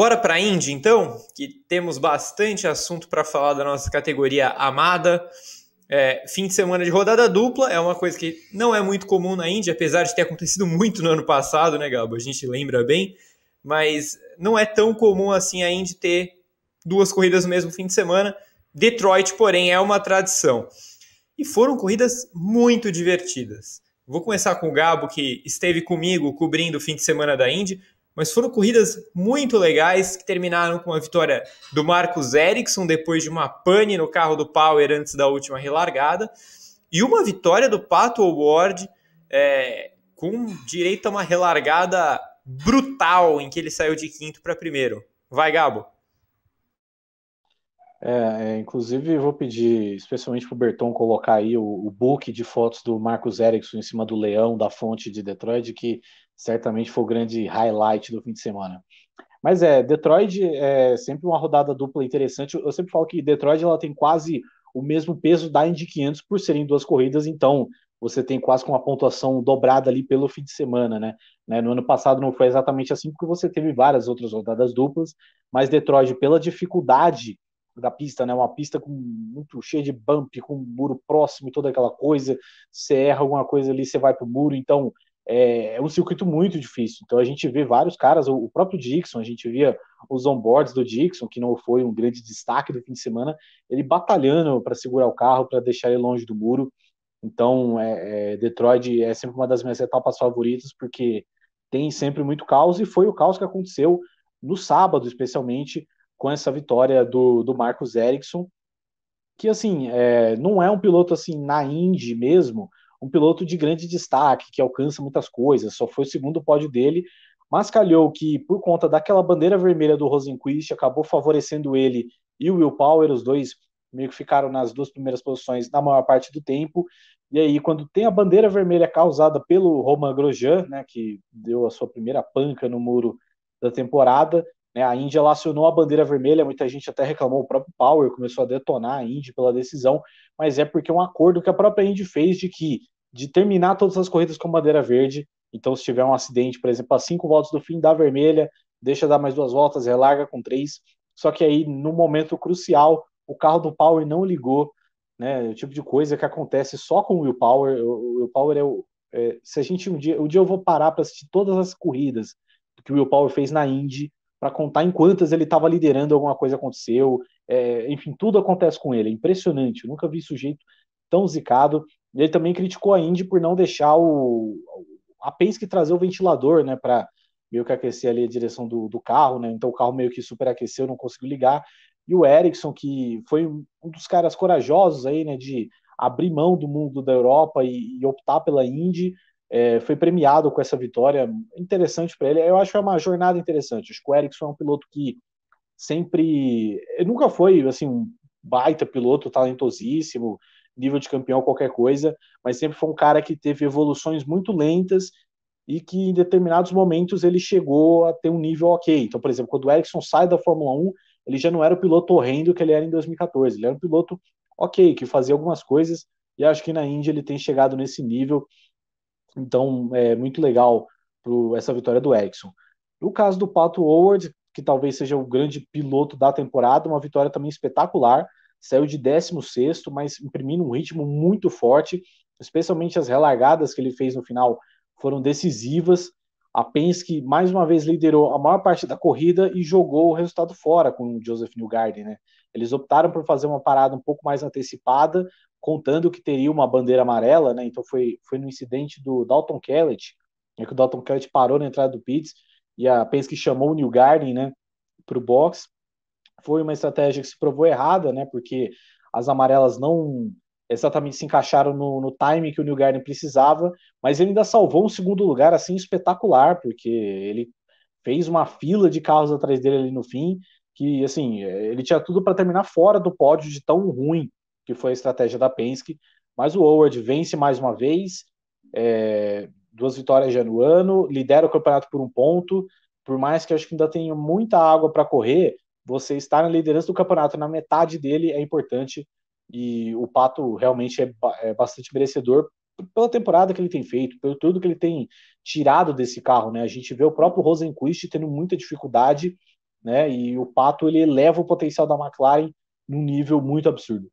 Bora para a Indy, então, que temos bastante assunto para falar da nossa categoria amada. É, fim de semana de rodada dupla é uma coisa que não é muito comum na Indy, apesar de ter acontecido muito no ano passado, né, Gabo? A gente lembra bem, mas não é tão comum assim a Indy ter duas corridas no mesmo fim de semana. Detroit, porém, é uma tradição. E foram corridas muito divertidas. Vou começar com o Gabo, que esteve comigo cobrindo o fim de semana da Indy mas foram corridas muito legais que terminaram com a vitória do Marcos Ericsson depois de uma pane no carro do Power antes da última relargada e uma vitória do Pato Award é, com direito a uma relargada brutal em que ele saiu de quinto para primeiro. Vai, Gabo. É, é inclusive, vou pedir especialmente para o Berton colocar aí o, o, book de fotos do Marcos Erickson em cima do leão da fonte de Detroit, que certamente foi o grande highlight do fim de semana. Mas é, Detroit é sempre uma rodada dupla interessante. Eu sempre falo que Detroit ela tem quase o mesmo peso da Indy 500 por serem duas corridas, então você tem quase com uma pontuação dobrada ali pelo fim de semana, né? né? No ano passado não foi exatamente assim, porque você teve várias outras rodadas duplas, mas Detroit, pela dificuldade da pista, né? Uma pista com muito cheia de bump, com um muro próximo e toda aquela coisa. Você erra alguma coisa ali, você vai pro muro. Então, é, é, um circuito muito difícil. Então a gente vê vários caras, o, próprio Dixon, a gente via os onboards do Dixon, que não foi um grande destaque do fim de semana, ele batalhando para segurar o carro, para deixar ele longe do muro. Então, é, é, Detroit é sempre uma das minhas etapas favoritas, porque tem sempre muito caos, e foi o caos que aconteceu no sábado, especialmente, com essa vitória do, do Marcos Erickson, que, assim, é, não é um piloto, assim, na Indy mesmo, um piloto de grande destaque, que alcança muitas coisas, só foi o segundo pódio dele, mas calhou que, por conta daquela bandeira vermelha do Rosenquist, acabou favorecendo ele e o Will Power, os dois meio que ficaram nas duas primeiras posições na maior parte do tempo. E aí, quando tem a bandeira vermelha causada pelo Romain Grosjean, né, que deu a sua primeira panca no muro da temporada, né? A Indy acionou a bandeira vermelha, muita gente até reclamou, o próprio Power começou a detonar a Indy pela decisão, mas é porque é um acordo que a própria Indy fez de que de terminar todas as corridas com bandeira verde. Então, se tiver um acidente, por exemplo, a cinco voltas do fim, dá vermelha, deixa dar mais duas voltas, relarga com três. Só que aí, no momento crucial, o carro do Power não ligou, né? O tipo de coisa que acontece só com o Will Power. O Will Power é o. É, se a gente um dia. Um dia eu vou parar para assistir todas as corridas que o Will Power fez na Indy para contar em quantas ele estava liderando, alguma coisa aconteceu. É, enfim, tudo acontece com ele. É impressionante. Eu nunca vi sujeito tão zicado. Ele também criticou a Indy por não deixar o, a Penske trazer o ventilador, né, para meio que aquecer ali a direção do, do, carro, né? Então o carro meio que superaqueceu, não conseguiu ligar. E o Ericsson, que foi um dos caras corajosos aí, né, de abrir mão do mundo da Europa e, e optar pela Indy, é, foi premiado com essa vitória interessante para ele. Eu acho que é uma jornada interessante. O Ericsson é um piloto que sempre. Ele nunca foi assim, um baita piloto, talentosíssimo, nível de campeão, qualquer coisa, mas sempre foi um cara que teve evoluções muito lentas e que em determinados momentos ele chegou a ter um nível ok. Então, por exemplo, quando o Ericsson sai da Fórmula 1, ele já não era o piloto horrendo que ele era em 2014, ele era um piloto ok, que fazia algumas coisas, e acho que na Índia ele tem chegado nesse nível então, é muito legal pro, essa vitória do Erickson. O caso do Pato Howard, que talvez seja o grande piloto da temporada, uma vitória também espetacular. Saiu de 16, mas imprimindo um ritmo muito forte, especialmente as relargadas que ele fez no final foram decisivas. A Penske, mais uma vez, liderou a maior parte da corrida e jogou o resultado fora com o Joseph Newgarden, né? Eles optaram por fazer uma parada um pouco mais antecipada, contando que teria uma bandeira amarela, né? Então foi, foi no incidente do Dalton Kellett, é que o Dalton Kellett parou na entrada do Pitts e a Penske chamou o New Garden, né, para o box. Foi uma estratégia que se provou errada, né? Porque as amarelas não exatamente se encaixaram no, no time que o New Garden precisava, mas ele ainda salvou um segundo lugar assim espetacular, porque ele fez uma fila de carros atrás dele ali no fim, que assim, eh, ele tinha tudo para terminar fora do pódio de tão ruim que foi a estratégia da Penske. Mas o Howard vence mais uma vez, é, duas vitórias já no ano, lidera o campeonato por um ponto. Por mais que acho que ainda tenha muita água para correr, você estar na liderança do campeonato na metade dele é importante. E o Pato realmente é, é bastante merecedor pela temporada que ele tem feito, pelo tudo que ele tem tirado desse carro, né? A gente vê o próprio Rosenquist tendo muita dificuldade, né? E o Pato ele eleva o potencial da McLaren num nível muito absurdo.